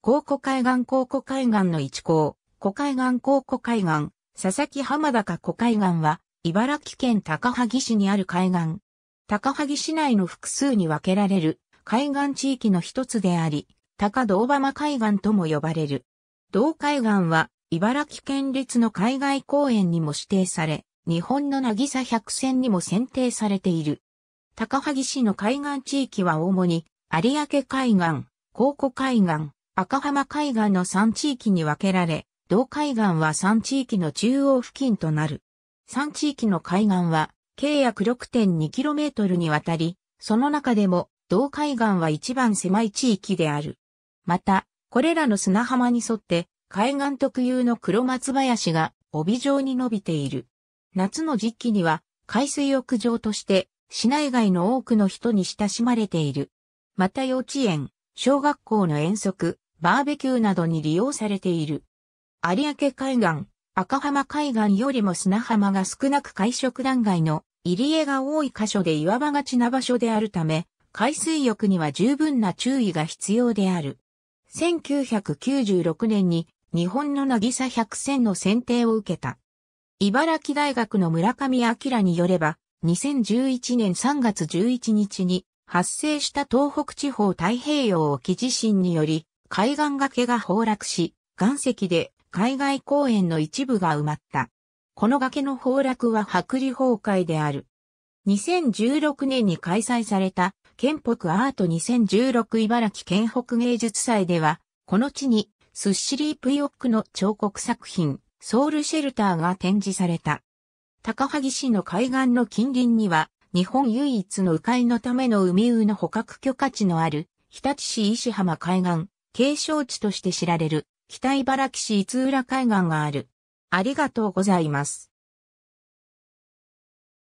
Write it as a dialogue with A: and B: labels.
A: 高古海岸高古海岸の一行。古海岸高古海岸、佐々木浜高古海岸は、茨城県高萩市にある海岸。高萩市内の複数に分けられる海岸地域の一つであり、高道浜海岸とも呼ばれる。道海岸は、茨城県立の海外公園にも指定され、日本の渚百選にも選定されている。高萩市の海岸地域は主に、有明海岸、高古海岸、赤浜海岸の3地域に分けられ、同海岸は3地域の中央付近となる。3地域の海岸は、計約 6.2km にわたり、その中でも、同海岸は一番狭い地域である。また、これらの砂浜に沿って、海岸特有の黒松林が帯状に伸びている。夏の時期には海水浴場として市内外の多くの人に親しまれている。また幼稚園、小学校の遠足、バーベキューなどに利用されている。有明海岸、赤浜海岸よりも砂浜が少なく海食断崖の入り江が多い箇所で岩場がちな場所であるため、海水浴には十分な注意が必要である。1996年に日本の渚百選の選定を受けた。茨城大学の村上明によれば、2011年3月11日に発生した東北地方太平洋沖地震により、海岸崖が崩落し、岩石で海外公園の一部が埋まった。この崖の崩落は剥離崩壊である。2016年に開催された県北アート2016茨城県北芸術祭では、この地にスッシリープイオックの彫刻作品、ソウルシェルターが展示された。高萩市の海岸の近隣には、日本唯一の迂回のための海魚の捕獲許可地のある、日立市石浜海岸景勝地として知られる北茨城市五浦海岸がある。ありがとうございます。